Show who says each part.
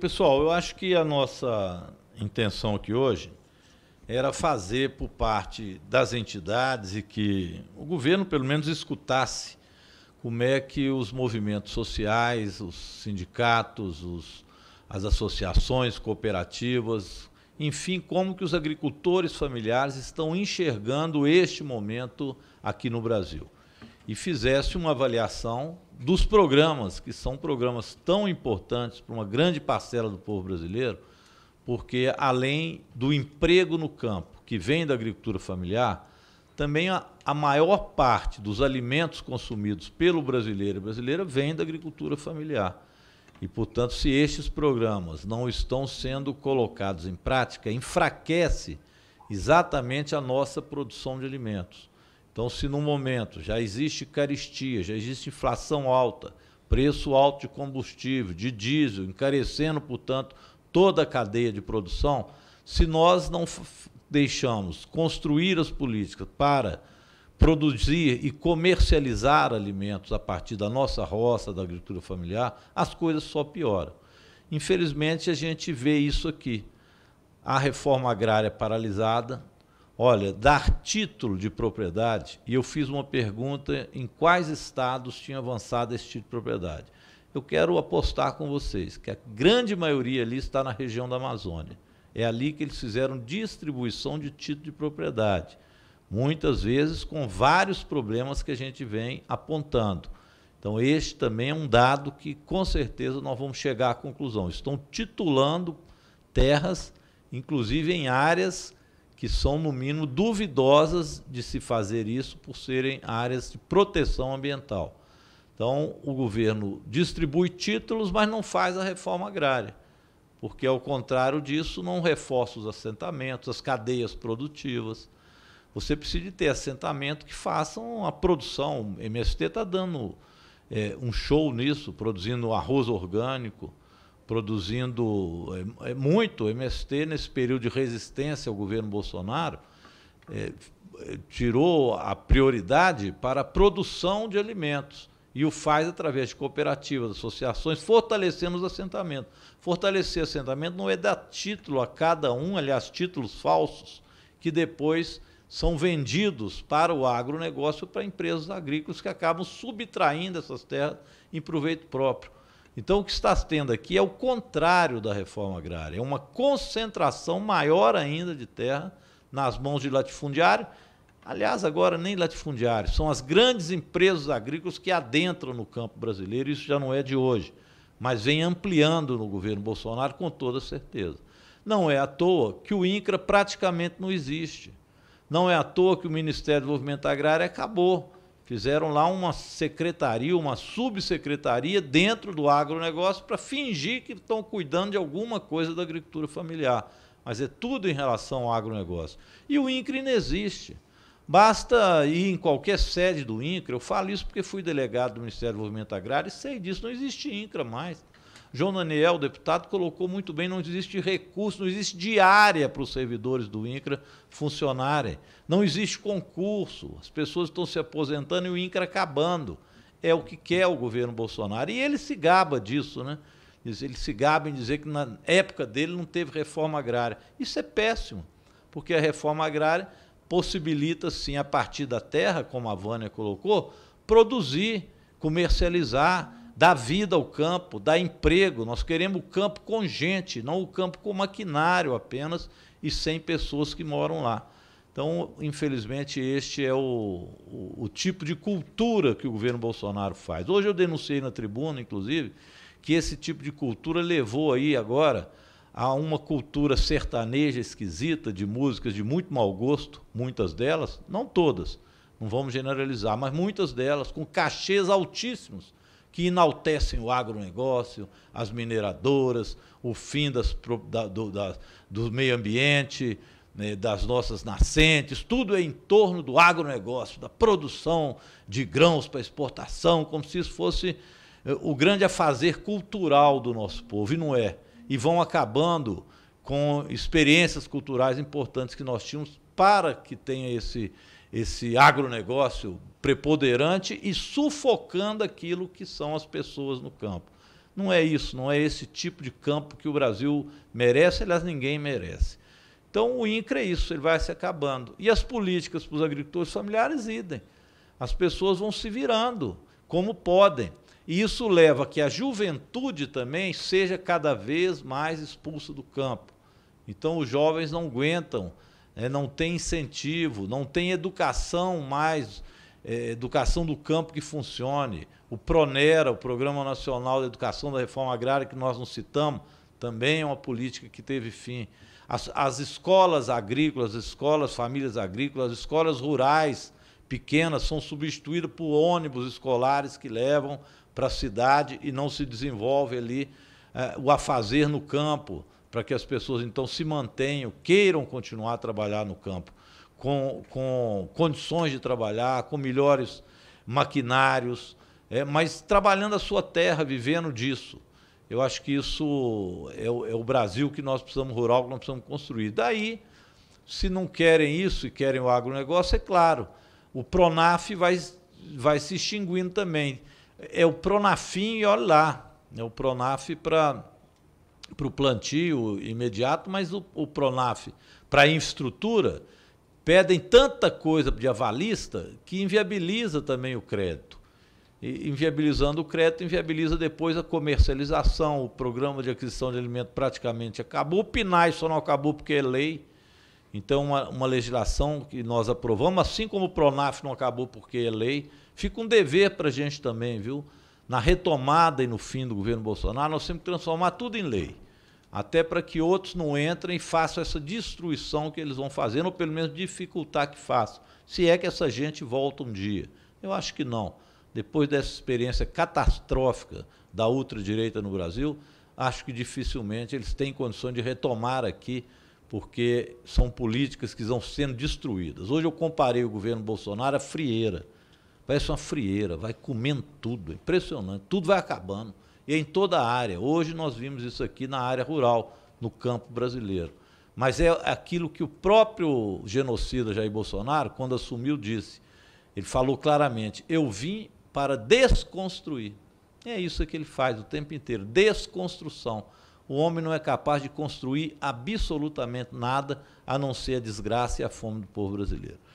Speaker 1: Pessoal, eu acho que a nossa intenção aqui hoje era fazer por parte das entidades e que o governo, pelo menos, escutasse como é que os movimentos sociais, os sindicatos, os, as associações cooperativas, enfim, como que os agricultores familiares estão enxergando este momento aqui no Brasil e fizesse uma avaliação dos programas, que são programas tão importantes para uma grande parcela do povo brasileiro, porque além do emprego no campo, que vem da agricultura familiar, também a, a maior parte dos alimentos consumidos pelo brasileiro e brasileira vem da agricultura familiar. E, portanto, se estes programas não estão sendo colocados em prática, enfraquece exatamente a nossa produção de alimentos. Então, se no momento já existe caristia, já existe inflação alta, preço alto de combustível, de diesel, encarecendo, portanto, toda a cadeia de produção, se nós não deixamos construir as políticas para produzir e comercializar alimentos a partir da nossa roça, da agricultura familiar, as coisas só pioram. Infelizmente, a gente vê isso aqui. A reforma agrária paralisada, Olha, dar título de propriedade, e eu fiz uma pergunta em quais estados tinha avançado esse título de propriedade. Eu quero apostar com vocês que a grande maioria ali está na região da Amazônia. É ali que eles fizeram distribuição de título de propriedade, muitas vezes com vários problemas que a gente vem apontando. Então, este também é um dado que, com certeza, nós vamos chegar à conclusão. Estão titulando terras, inclusive em áreas que são, no mínimo, duvidosas de se fazer isso por serem áreas de proteção ambiental. Então, o governo distribui títulos, mas não faz a reforma agrária, porque, ao contrário disso, não reforça os assentamentos, as cadeias produtivas. Você precisa ter assentamento que façam a produção. O MST está dando é, um show nisso, produzindo arroz orgânico, produzindo é, é muito MST nesse período de resistência ao governo Bolsonaro, é, é, tirou a prioridade para a produção de alimentos e o faz através de cooperativas, associações, fortalecemos assentamentos. Fortalecer assentamento não é dar título a cada um, aliás, títulos falsos, que depois são vendidos para o agronegócio, para empresas agrícolas que acabam subtraindo essas terras em proveito próprio. Então, o que está tendo aqui é o contrário da reforma agrária, é uma concentração maior ainda de terra nas mãos de latifundiário. Aliás, agora nem latifundiário, são as grandes empresas agrícolas que adentram no campo brasileiro, isso já não é de hoje, mas vem ampliando no governo Bolsonaro com toda certeza. Não é à toa que o INCRA praticamente não existe. Não é à toa que o Ministério do Movimento Agrário acabou fizeram lá uma secretaria, uma subsecretaria dentro do agronegócio para fingir que estão cuidando de alguma coisa da agricultura familiar. Mas é tudo em relação ao agronegócio. E o INCRE inexiste. Basta ir em qualquer sede do INCRA, eu falo isso porque fui delegado do Ministério do Desenvolvimento Agrário e sei disso, não existe INCRA mais. João Daniel, deputado, colocou muito bem: não existe recurso, não existe diária para os servidores do INCRA funcionarem. Não existe concurso. As pessoas estão se aposentando e o INCRA acabando. É o que quer o governo Bolsonaro. E ele se gaba disso, né? Ele se gaba em dizer que na época dele não teve reforma agrária. Isso é péssimo, porque a reforma agrária possibilita, sim, a partir da terra, como a Vânia colocou, produzir, comercializar dá vida ao campo, dá emprego. Nós queremos o campo com gente, não o campo com maquinário apenas e sem pessoas que moram lá. Então, infelizmente, este é o, o, o, tipo de cultura que o governo Bolsonaro faz. Hoje eu denunciei na tribuna, inclusive, que esse tipo de cultura levou aí agora a uma cultura sertaneja esquisita, de músicas de muito mau gosto, muitas delas, não todas, não vamos generalizar, mas muitas delas, com cachês altíssimos, que enaltecem o agronegócio, as mineradoras, o fim das, da, do, da, do meio ambiente, né, das nossas nascentes, tudo é em torno do agronegócio, da produção de grãos para exportação, como se isso fosse eh, o grande afazer cultural do nosso povo, e não é. E vão acabando com experiências culturais importantes que nós tínhamos para que tenha esse, esse agronegócio preponderante e sufocando aquilo que são as pessoas no campo. Não é isso, não é esse tipo de campo que o Brasil merece, aliás, ninguém merece. Então o INCRA é isso, ele vai se acabando. E as políticas para os agricultores familiares, idem. As pessoas vão se virando como podem. E isso leva a que a juventude também seja cada vez mais expulsa do campo. Então os jovens não aguentam, né? não tem incentivo, não tem educação mais é, educação do campo que funcione. O PRONERA, o Programa Nacional de Educação da Reforma Agrária, que nós não citamos, também é uma política que teve fim. As, as escolas agrícolas, as escolas famílias agrícolas, as escolas rurais pequenas são substituídas por ônibus escolares que levam para a cidade e não se desenvolve ali eh, o afazer no campo, para que as pessoas então se mantenham, queiram continuar a trabalhar no campo com, com condições de trabalhar, com melhores maquinários, é, mas trabalhando a sua terra, vivendo disso. Eu acho que isso é o, é o Brasil que nós precisamos, rural que nós precisamos construir. Daí, se não querem isso e querem o agronegócio, é claro, o Pronaf vai, vai se extinguindo também. É o Pronafim e olha lá, é o Pronaf para o plantio imediato, mas o, o Pronaf para a infraestrutura pedem tanta coisa de avalista que inviabiliza também o crédito. E, inviabilizando o crédito, inviabiliza depois a comercialização, o programa de aquisição de alimento praticamente acabou, o PNAE só não acabou porque é lei. Então, uma, uma, legislação que nós aprovamos, assim como o PRONAF não acabou porque é lei, fica um dever para a gente também, viu? Na retomada e no fim do governo Bolsonaro, nós temos que transformar tudo em lei até para que outros não entrem e façam essa destruição que eles vão fazendo, ou pelo menos dificultar que façam, se é que essa gente volta um dia. Eu acho que não. Depois dessa experiência catastrófica da ultradireita no Brasil, acho que dificilmente eles têm condição de retomar aqui, porque são políticas que estão sendo destruídas. Hoje eu comparei o governo Bolsonaro à frieira. Parece uma frieira, vai comendo tudo, é impressionante, tudo vai acabando e em toda a área. Hoje nós vimos isso aqui na área rural, no campo brasileiro. Mas é aquilo que o próprio genocida Jair Bolsonaro, quando assumiu, disse. Ele falou claramente: eu vim para desconstruir. E é isso que ele faz o tempo inteiro desconstrução. O homem não é capaz de construir absolutamente nada a não ser a desgraça e a fome do povo brasileiro.